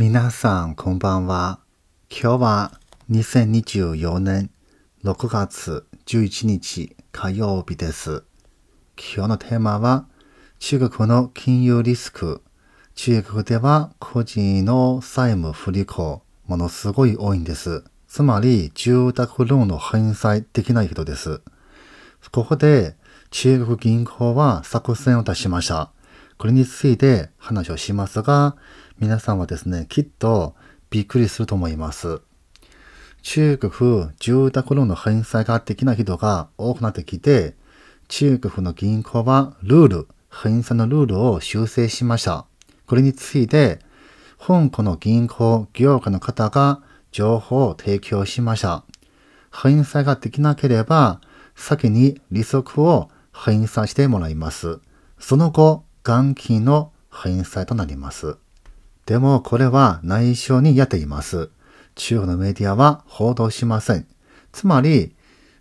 皆さん、こんばんは。今日は2024年6月11日火曜日です。今日のテーマは、中国の金融リスク。中国では個人の債務不履行、ものすごい多いんです。つまり、住宅ローンの返済できない人です。ここで、中国銀行は作戦を出しました。これについて話をしますが、皆さんはですね、きっとびっくりすると思います。中国、住宅ローンの返済ができない人が多くなってきて、中国の銀行はルール、返済のルールを修正しました。これについて、香港の銀行業界の方が情報を提供しました。返済ができなければ、先に利息を返済してもらいます。その後、元金の返済となります。でもこれは内緒にやっています。中国のメディアは報道しません。つまり、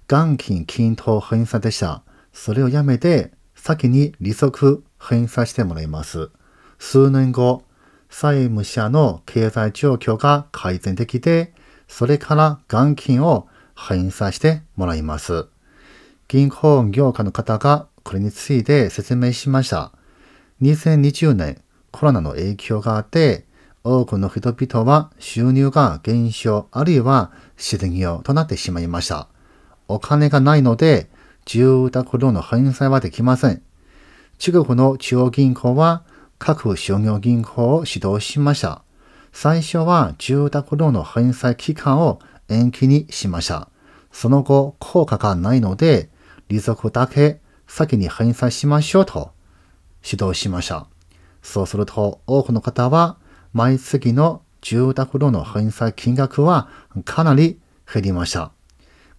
元金均等封差でした。それをやめて、先に利息返鎖してもらいます。数年後、債務者の経済状況が改善できて、それから元金を返済してもらいます。銀行業界の方がこれについて説明しました。2020年コロナの影響があって、多くの人々は収入が減少あるいは失業となってしまいました。お金がないので、住宅ローンの返済はできません。中国の中央銀行は各商業銀行を指導しました。最初は住宅ローンの返済期間を延期にしました。その後、効果がないので、利息だけ先に返済しましょうと指導しました。そうすると、多くの方は、毎月の住宅ローンの返済金額はかなり減りました。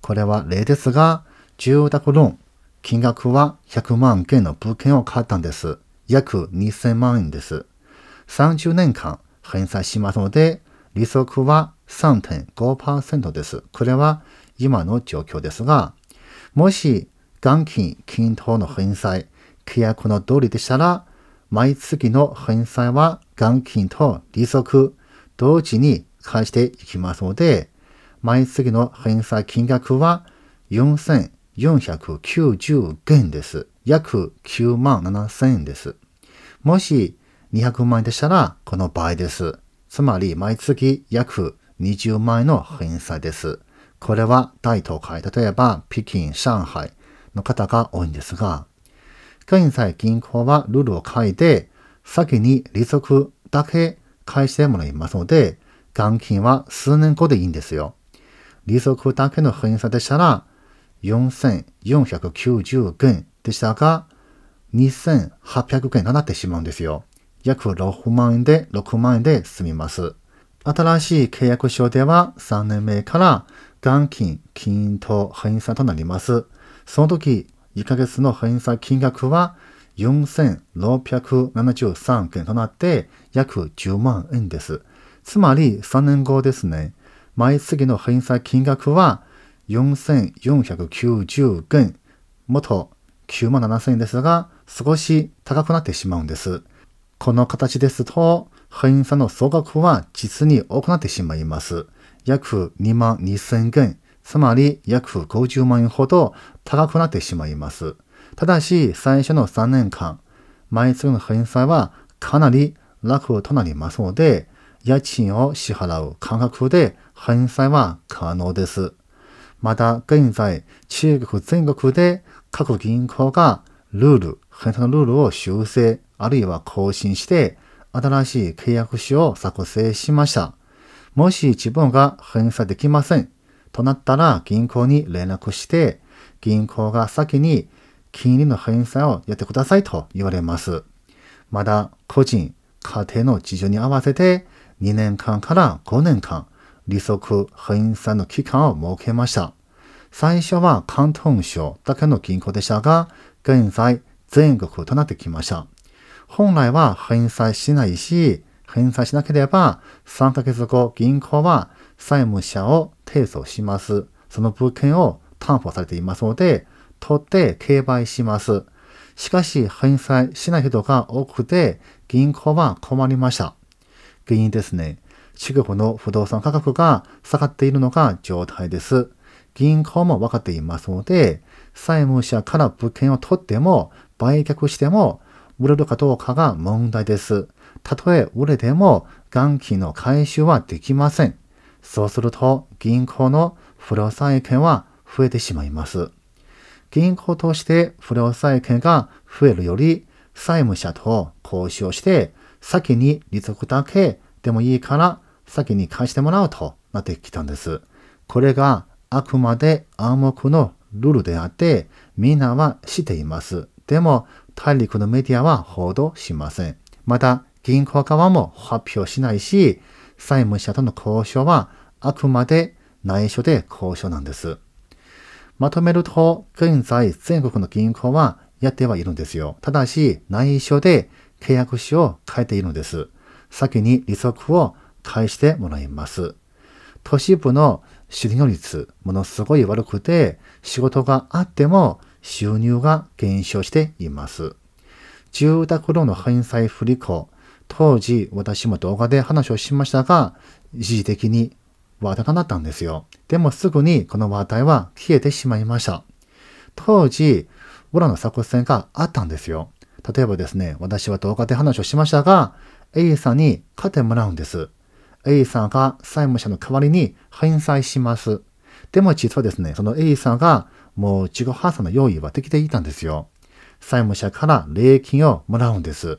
これは例ですが、住宅ローン、金額は100万件の物件を買ったんです。約2000万円です。30年間返済しますので、利息は3.5%です。これは今の状況ですが、もし、元金、均等の返済、契約の通りでしたら、毎月の返済は元金と利息、同時に返していきますので、毎月の返済金額は4490元です。約9万7000円です。もし200万円でしたら、この場合です。つまり、毎月約20万円の返済です。これは大都会、例えば北京、上海の方が多いんですが、現在銀行はルールを変えて、先に利息だけ返してもらいますので、元金は数年後でいいんですよ。利息だけの返済でしたら、4490元でしたが、2800円になってしまうんですよ。約6万円で、6万円で済みます。新しい契約書では3年目から元金、金と返済となります。その時、1ヶ月の返済金額は4673件となって約10万円です。つまり3年後ですね。毎月の返済金額は4490元、元9万7000円ですが、少し高くなってしまうんです。この形ですと、返済の総額は実に多くなってしまいます。約2万2000元、つまり約50万円ほど高くなってしまいます。ただし、最初の3年間、毎月の返済はかなり楽となりますので、家賃を支払う感覚で返済は可能です。また、現在、中国全国で各銀行がルール、返済のルールを修正、あるいは更新して、新しい契約書を作成しました。もし自分が返済できませんとなったら銀行に連絡して、銀行が先に金利の返済をやってくださいと言われます。まだ個人、家庭の事情に合わせて2年間から5年間、利息返済の期間を設けました。最初は関東省だけの銀行でしたが、現在全国となってきました。本来は返済しないし、返済しなければ3ヶ月後銀行は債務者を提訴します。その物件を担保されていますので、取って競売します。しかし、返済しない人が多くて、銀行は困りました。原因ですね。中国の不動産価格が下がっているのが状態です。銀行も分かっていますので、債務者から物件を取っても、売却しても、売れるかどうかが問題です。たとえ売れても、元金の回収はできません。そうすると銀行の不良債権は増えてしまいます。銀行として不良債権が増えるより、債務者と交渉して、先に利息だけでもいいから先に貸してもらうとなってきたんです。これがあくまで暗黙のルールであって、みんなは知っています。でも、大陸のメディアは報道しません。また、銀行側も発表しないし、債務者との交渉はあくまで内緒で交渉なんです。まとめると、現在全国の銀行はやってはいるんですよ。ただし、内緒で契約書を書いているんです。先に利息を返してもらいます。都市部の収の率、ものすごい悪くて、仕事があっても収入が減少しています。住宅ローンの返済不履行、当時私も動画で話をしましたが、一時的に話題となったんですよ。でもすぐにこの話題は消えてしまいました。当時、裏の作戦があったんですよ。例えばですね、私は動画で話をしましたが、A さんに勝ってもらうんです。A さんが債務者の代わりに返済します。でも実はですね、その A さんがもう自己破産の用意はできていたんですよ。債務者から礼金をもらうんです。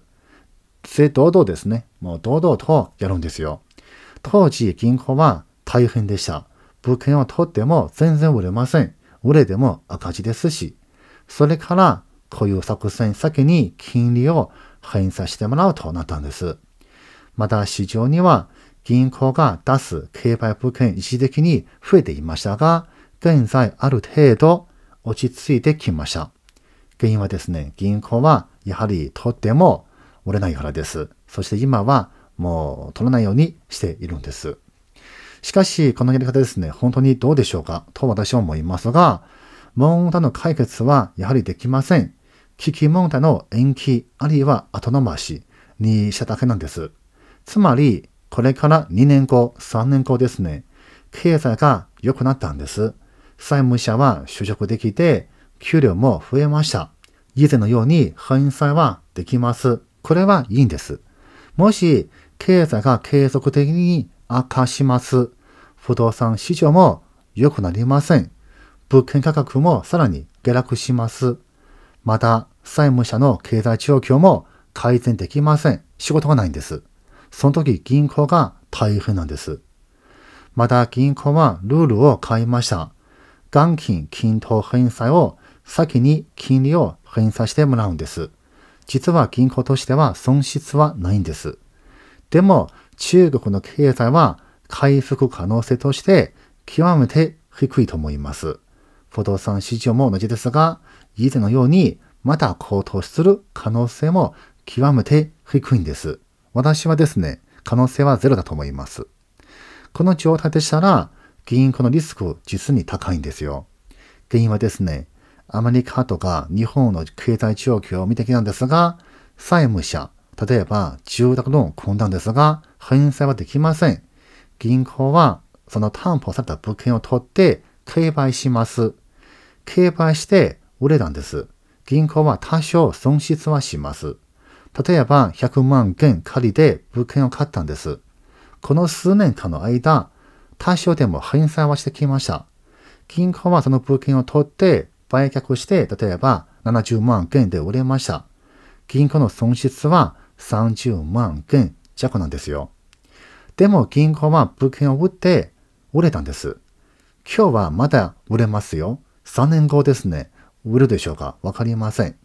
正堂々ですね。もう堂々とやるんですよ。当時、銀行は大変でした。物件を取っても全然売れません。売れても赤字ですし。それから、こういう作戦先に金利を返済してもらうとなったんです。また市場には銀行が出す競売物件一時的に増えていましたが、現在ある程度落ち着いてきました。原因はですね、銀行はやはりとっても折れないからです。そして今はもう取らないようにしているんです。しかし、このやり方ですね、本当にどうでしょうかと私は思いますが、問題の解決はやはりできません。危機問題の延期、あるいは後のばしにしただけなんです。つまり、これから2年後、3年後ですね、経済が良くなったんです。債務者は就職できて、給料も増えました。以前のように返済はできます。これはいいんです。もし、経済が継続的に悪化します。不動産市場も良くなりません。物件価格もさらに下落します。また、債務者の経済状況も改善できません。仕事がないんです。その時銀行が大変なんです。また銀行はルールを変えました。元金均等返済を先に金利を返済してもらうんです。実は銀行としては損失はないんです。でも、中国の経済は回復可能性として極めて低いと思います。不動産市場も同じですが、以前のようにまた高騰する可能性も極めて低いんです。私はですね、可能性はゼロだと思います。この状態でしたら、銀行のリスク実に高いんですよ。原因はですね、アメリカとか日本の経済状況を見てきたんですが、債務者、例えば住宅ローンを組ですが、返済はできません。銀行はその担保された物件を取って競売します。競売して売れたんです。銀行は多少損失はします。例えば100万件借りて物件を買ったんです。この数年間の間、多少でも返済はしてきました。銀行はその物件を取って売却して、例えば70万件で売れました。銀行の損失は30万件弱なんですよ。でも銀行は物件を売って売れたんです。今日はまだ売れますよ。3年後ですね。売るでしょうかわかりません。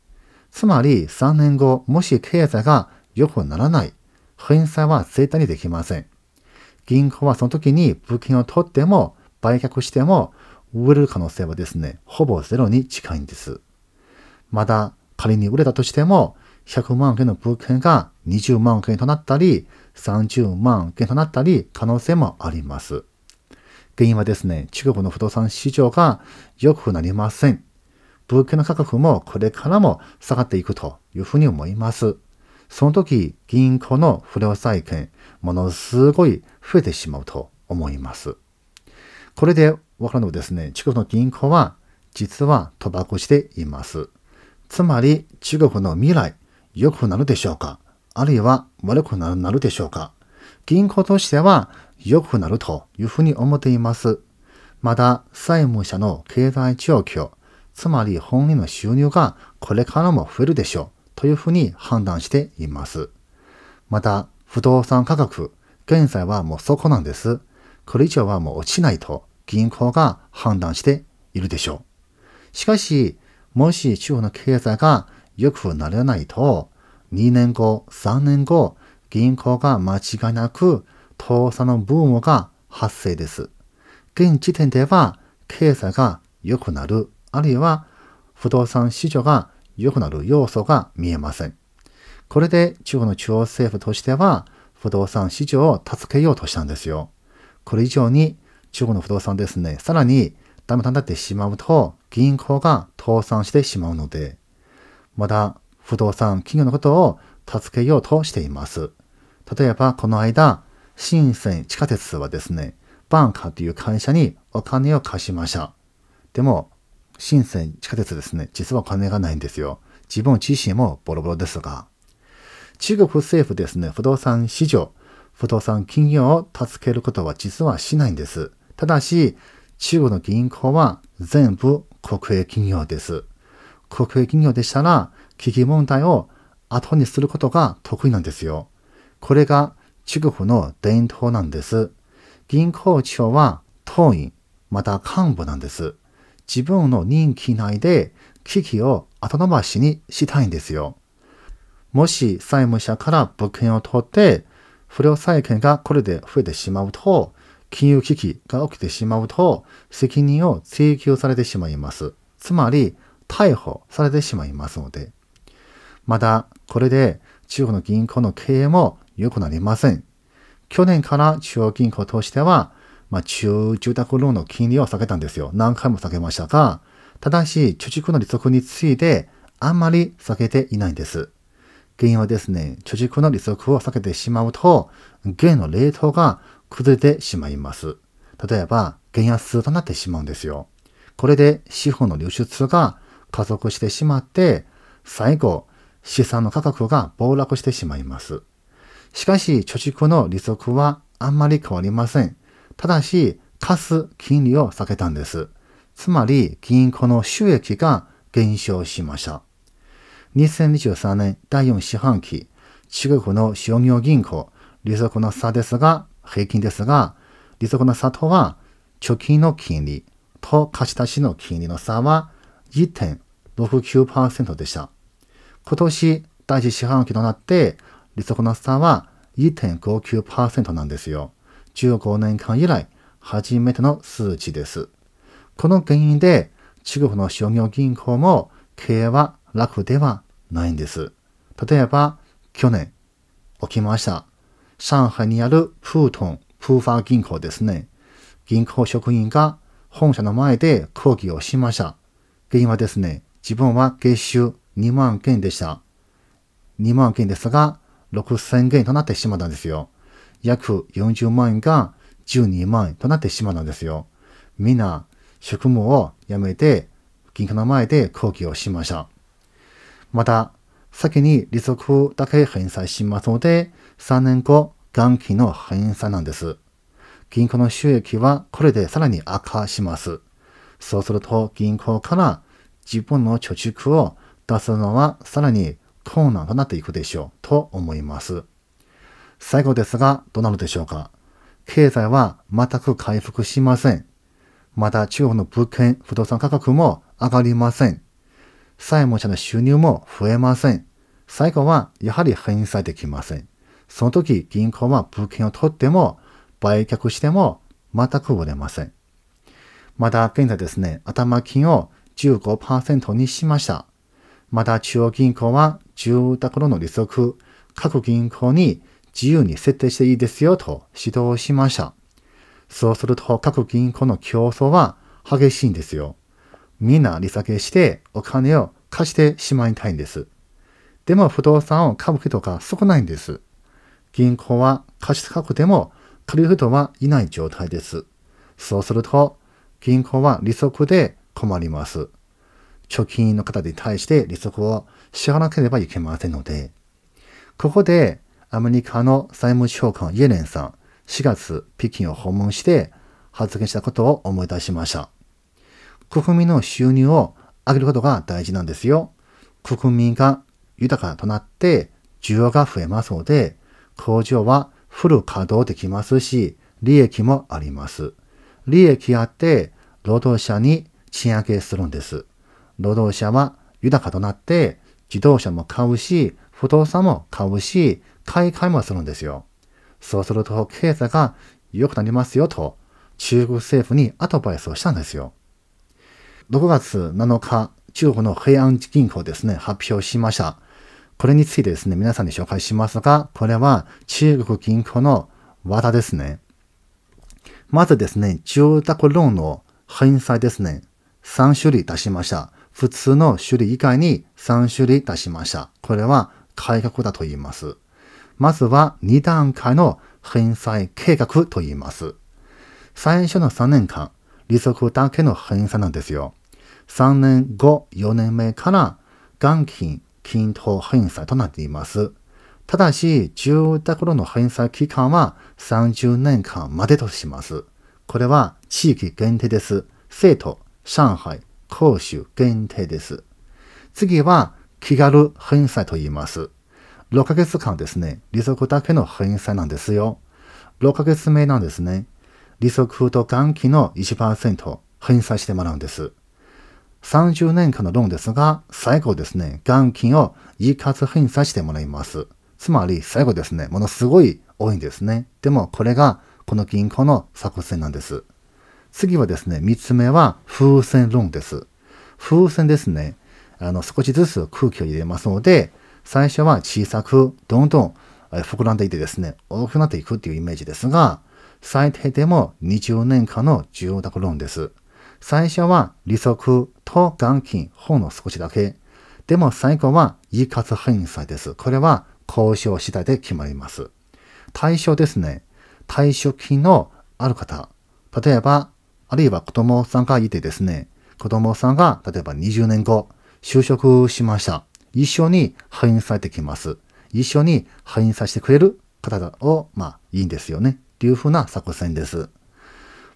つまり3年後、もし経済が良くならない、返済は絶対にできません。銀行はその時に物件を取っても、売却しても、売れる可能性はですね、ほぼゼロに近いんです。まだ仮に売れたとしても、100万件の物件が20万件となったり、30万件となったり、可能性もあります。原因はですね、中国の不動産市場が良くなりません。物件の価格もこれからも下がっていくというふうに思います。その時、銀行の不良債権、ものすごい増えてしまうと思います。これでわかるのはですね、中国の銀行は実は賭博しています。つまり中国の未来、良くなるでしょうかあるいは悪くなるでしょうか銀行としては良くなるというふうに思っています。また、債務者の経済状況、つまり本人の収入がこれからも増えるでしょうというふうに判断しています。また、不動産価格、現在はもうそこなんです。これ以上はもう落ちないと銀行が判断しているでしょう。しかし、もし地方の経済が良くならないと、2年後、3年後、銀行が間違いなく倒産のブームが発生です。現時点では経済が良くなる、あるいは不動産市場が良くなる要素が見えません。これで中国の中央政府としては不動産市場を助けようとしたんですよ。これ以上に中国の不動産ですね、さらにダメになってしまうと、銀行が倒産してしまうので、まだ不動産企業のことを助けようとしています。例えば、この間、深セン地下鉄はですね、バンカーという会社にお金を貸しました。でも、深セン地下鉄ですね、実はお金がないんですよ。自分自身もボロボロですが。中国政府ですね、不動産市場、不動産企業を助けることは実はしないんです。ただし、中国の銀行は全部国営企業です。国営企業でしたら、危機問題を後にすることが得意なんですよ。これが中国の伝統なんです。銀行長は党員、また幹部なんです。自分の任期内で危機を後延ばしにしたいんですよ。もし債務者から物件を取って、不良債権がこれで増えてしまうと、金融危機が起きてしまうと、責任を追及されてしまいます。つまり、逮捕されてしまいますので。また、これで中国の銀行の経営も良くなりません。去年から中央銀行としては、まあ、中住宅ローンの金利を下げたんですよ。何回も下げましたが、ただし、貯蓄の利息について、あんまり下げていないんです。原因はですね、貯蓄の利息を下げてしまうと、現のレートが崩れてしまいます。例えば、減圧数となってしまうんですよ。これで資本の流出が加速してしまって、最後、資産の価格が暴落してしまいます。しかし、貯蓄の利息はあんまり変わりません。ただし、貸す金利を避けたんです。つまり、銀行の収益が減少しました。2023年第4四半期、中国の商業銀行、利息の差ですが、平均ですが、利息の差とは、貯金の金利と貸し出しの金利の差は1.69%でした。今年第一四半期となって、利息の差は1.59%なんですよ。15年間以来、初めての数値です。この原因で、中国の商業銀行も経営は楽ではないんです。例えば、去年、起きました。上海にあるプートン、プーファー銀行ですね。銀行職員が本社の前で抗議をしました。原因はですね、自分は月収2万件でした。2万件ですが、6000件となってしまったんですよ。約40万円が12万円となってしまったんですよ。みんな、職務を辞めて、銀行の前で抗議をしました。また、先に利息だけ返済しますので、3年後、元気の返済なんです。銀行の収益はこれでさらに悪化します。そうすると銀行から自分の貯蓄を出すのはさらに困難となっていくでしょうと思います。最後ですが、どうなるでしょうか経済は全く回復しません。また中国の物件、不動産価格も上がりません。債務者の収入も増えません。最後はやはり返済できません。その時銀行は物件を取っても売却しても全く売れません。まだ現在ですね、頭金を15%にしました。また中央銀行は住宅ローンの利息、各銀行に自由に設定していいですよと指導しました。そうすると各銀行の競争は激しいんですよ。みんな利下げしてお金を貸してしまいたいんです。でも不動産を買う人が少ないんです。銀行は貸し高くても借りる人はいない状態です。そうすると、銀行は利息で困ります。貯金の方に対して利息を支払わなければいけませんので、ここでアメリカの財務長官イエレンさん、4月北京を訪問して発言したことを思い出しました。国民の収入を上げることが大事なんですよ。国民が豊かとなって需要が増えますので、工場はフル稼働できますし、利益もあります。利益あって、労働者に賃上げするんです。労働者は豊かとなって、自動車も買うし、不動産も買うし、買い替えもするんですよ。そうすると経済が良くなりますよと、中国政府にアドバイスをしたんですよ。6月7日、中国の平安銀行ですね、発表しました。これについてですね、皆さんに紹介しますが、これは中国銀行の技ですね。まずですね、住宅ローンの返済ですね。3種類出しました。普通の種類以外に3種類出しました。これは改革だと言います。まずは2段階の返済計画と言います。最初の3年間、利息だけの返済なんですよ。3年後、4年目から元金均等返済となっています。ただし、住宅ローンの返済期間は30年間までとします。これは地域限定です。生徒、上海、広州限定です。次は気軽返済と言います。6ヶ月間ですね、利息だけの返済なんですよ。6ヶ月目なんですね。利息と元金の1%返済してもらうんです。30年間のローンですが、最後ですね、元金を一括返済してもらいます。つまり、最後ですね、ものすごい多いんですね。でも、これがこの銀行の作戦なんです。次はですね、3つ目は風船ローンです。風船ですね、あの少しずつ空気を入れますので、最初は小さく、どんどん膨らんでいてですね、大きくなっていくっていうイメージですが、最低でも20年間の住宅ローンです。最初は利息と元金、ほんの少しだけ。でも最後は一括返済です。これは交渉次第で決まります。対象ですね。退職金のある方。例えば、あるいは子供さんがいてですね、子供さんが例えば20年後、就職しました。一緒に返済できます。一緒に返済してくれる方を、まあ、いいんですよね。っていうふうな作戦です。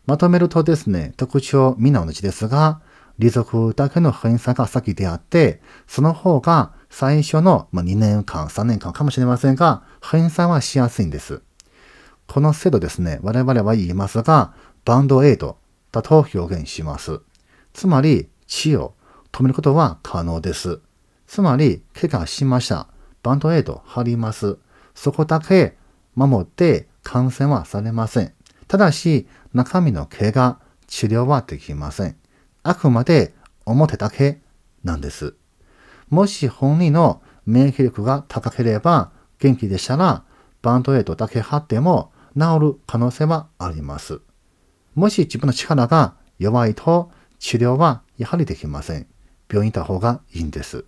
まとめるとですね、特徴みんな同じですが、利息だけの返済が先であって、その方が最初の2年間、3年間かもしれませんが、返済はしやすいんです。この制度ですね、我々は言いますが、バンドエイドだと表現します。つまり、血を止めることは可能です。つまり、怪我しました。バンドエイド貼ります。そこだけ守って感染はされません。ただし、中身の毛が治療はできません。あくまで表だけなんです。もし本人の免疫力が高ければ元気でしたらバンドエイドだけ貼っても治る可能性はあります。もし自分の力が弱いと治療はやはりできません。病院にった方がいいんです。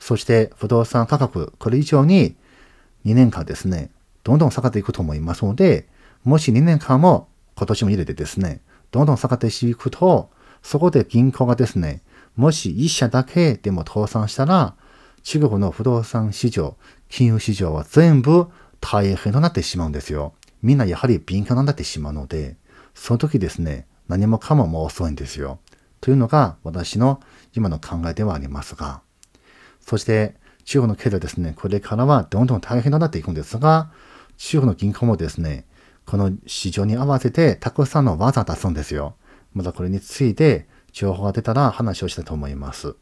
そして不動産価格、これ以上に2年間ですね、どんどん下がっていくと思いますので、もし2年間も今年も入れてですね、どんどん下がっていくと、そこで銀行がですね、もし一社だけでも倒産したら、中国の不動産市場、金融市場は全部大変となってしまうんですよ。みんなやはり敏感になってしまうので、その時ですね、何もかももう遅いんですよ。というのが私の今の考えではありますが。そして中国の経済ですね、これからはどんどん大変になっていくんですが、中国の銀行もですね、この市場に合わせてたくさんの技出すんですよ。またこれについて情報が出たら話をしたいと思います。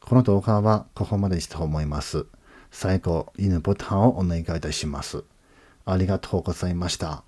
この動画はここまでにしたと思います。最後、いいねボタンをお願いいたします。ありがとうございました。